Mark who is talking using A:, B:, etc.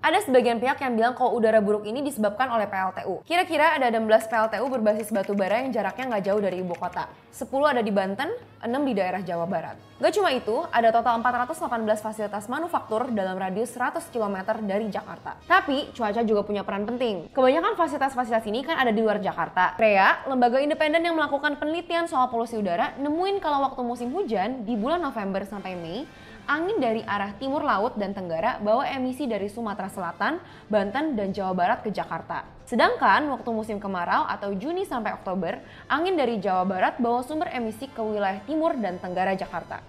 A: Ada sebagian pihak yang bilang kalau udara buruk ini disebabkan oleh PLTU. Kira-kira ada 16 PLTU berbasis batu bara yang jaraknya nggak jauh dari ibu kota. 10 ada di Banten, 6 di daerah Jawa Barat. Gak cuma itu, ada total 418 fasilitas manufaktur dalam radius 100 km dari Jakarta. Tapi, cuaca juga punya peran penting. Kebanyakan fasilitas-fasilitas ini kan ada di luar Jakarta. Rea, lembaga independen yang melakukan penelitian soal polusi udara, nemuin kalau waktu musim hujan, di bulan November sampai Mei, angin dari arah timur laut dan tenggara bawa emisi dari Sumatera Selatan, Banten, dan Jawa Barat ke Jakarta. Sedangkan waktu musim kemarau atau Juni sampai Oktober, angin dari Jawa Barat bawa sumber emisi ke wilayah timur dan tenggara Jakarta.